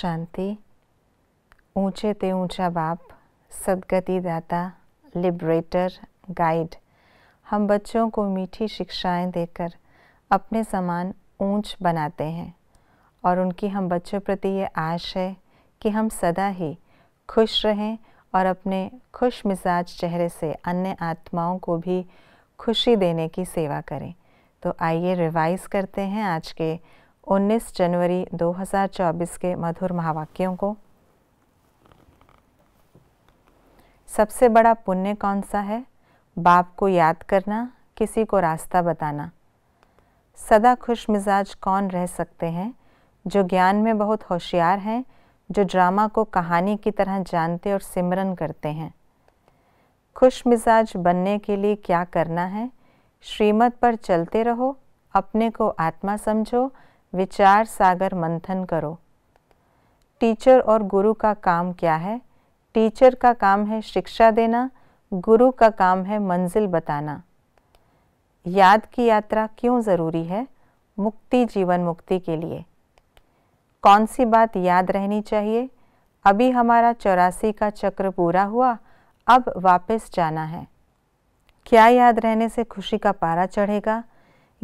शांति ऊंचे ते ऊंचा बाप सदगति दाता लिबरेटर गाइड हम बच्चों को मीठी शिक्षाएं देकर अपने समान ऊंच बनाते हैं और उनकी हम बच्चों प्रति ये आश है कि हम सदा ही खुश रहें और अपने खुश मिजाज चेहरे से अन्य आत्माओं को भी खुशी देने की सेवा करें तो आइए रिवाइज़ करते हैं आज के 19 जनवरी 2024 के मधुर महावाक्यों को सबसे बड़ा पुण्य कौन सा है बाप को याद करना किसी को रास्ता बताना सदा खुश मिजाज कौन रह सकते हैं जो ज्ञान में बहुत होशियार हैं जो ड्रामा को कहानी की तरह जानते और सिमरन करते हैं खुश मिजाज बनने के लिए क्या करना है श्रीमत पर चलते रहो अपने को आत्मा समझो विचार सागर मंथन करो टीचर और गुरु का काम क्या है टीचर का काम है शिक्षा देना गुरु का काम है मंजिल बताना याद की यात्रा क्यों ज़रूरी है मुक्ति जीवन मुक्ति के लिए कौन सी बात याद रहनी चाहिए अभी हमारा चौरासी का चक्र पूरा हुआ अब वापस जाना है क्या याद रहने से खुशी का पारा चढ़ेगा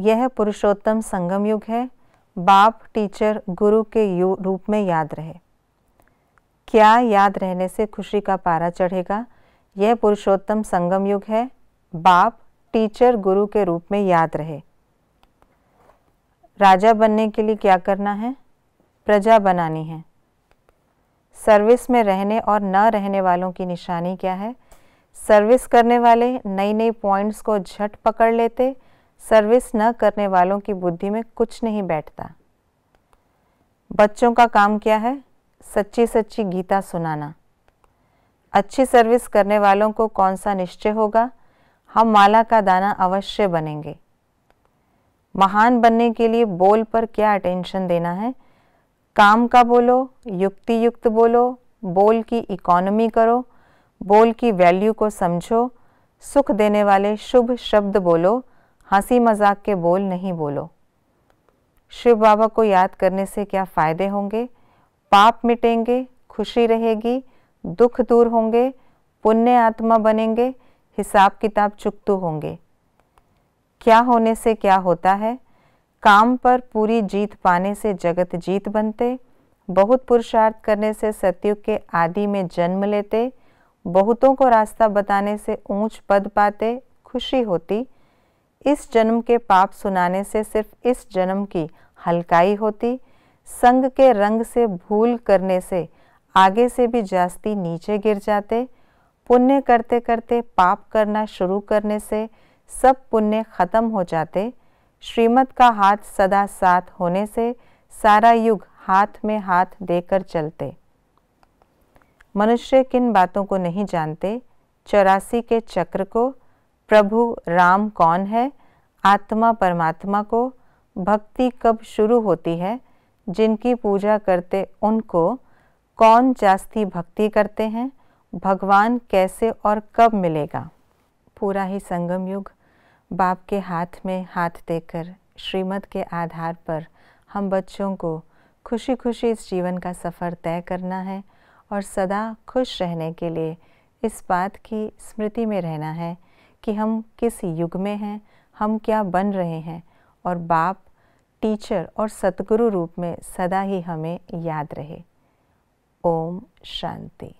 यह पुरुषोत्तम संगम युग है बाप टीचर गुरु के रूप में याद रहे क्या याद रहने से खुशी का पारा चढ़ेगा यह पुरुषोत्तम संगम युग है बाप टीचर गुरु के रूप में याद रहे राजा बनने के लिए क्या करना है प्रजा बनानी है सर्विस में रहने और न रहने वालों की निशानी क्या है सर्विस करने वाले नई नई पॉइंट्स को झट पकड़ लेते सर्विस न करने वालों की बुद्धि में कुछ नहीं बैठता बच्चों का काम क्या है सच्ची सच्ची गीता सुनाना अच्छी सर्विस करने वालों को कौन सा निश्चय होगा हम माला का दाना अवश्य बनेंगे महान बनने के लिए बोल पर क्या अटेंशन देना है काम का बोलो युक्ति युक्त बोलो बोल की इकोनॉमी करो बोल की वैल्यू को समझो सुख देने वाले शुभ शब्द बोलो हंसी मजाक के बोल नहीं बोलो शिव बाबा को याद करने से क्या फ़ायदे होंगे पाप मिटेंगे खुशी रहेगी दुख दूर होंगे पुण्य आत्मा बनेंगे हिसाब किताब चुकतु होंगे क्या होने से क्या होता है काम पर पूरी जीत पाने से जगत जीत बनते बहुत पुरुषार्थ करने से सतयुग के आदि में जन्म लेते बहुतों को रास्ता बताने से ऊंच पद पाते खुशी होती इस जन्म के पाप सुनाने से सिर्फ इस जन्म की हल्काई होती संग के रंग से भूल करने से आगे से भी जास्ती नीचे गिर जाते पुण्य करते करते पाप करना शुरू करने से सब पुण्य खत्म हो जाते श्रीमत का हाथ सदा साथ होने से सारा युग हाथ में हाथ देकर चलते मनुष्य किन बातों को नहीं जानते चौरासी के चक्र को प्रभु राम कौन है आत्मा परमात्मा को भक्ति कब शुरू होती है जिनकी पूजा करते उनको कौन जास्ती भक्ति करते हैं भगवान कैसे और कब मिलेगा पूरा ही संगम युग बाप के हाथ में हाथ देकर श्रीमद के आधार पर हम बच्चों को खुशी खुशी इस जीवन का सफ़र तय करना है और सदा खुश रहने के लिए इस बात की स्मृति में रहना है कि हम किस युग में हैं हम क्या बन रहे हैं और बाप टीचर और सतगुरु रूप में सदा ही हमें याद रहे ओम शांति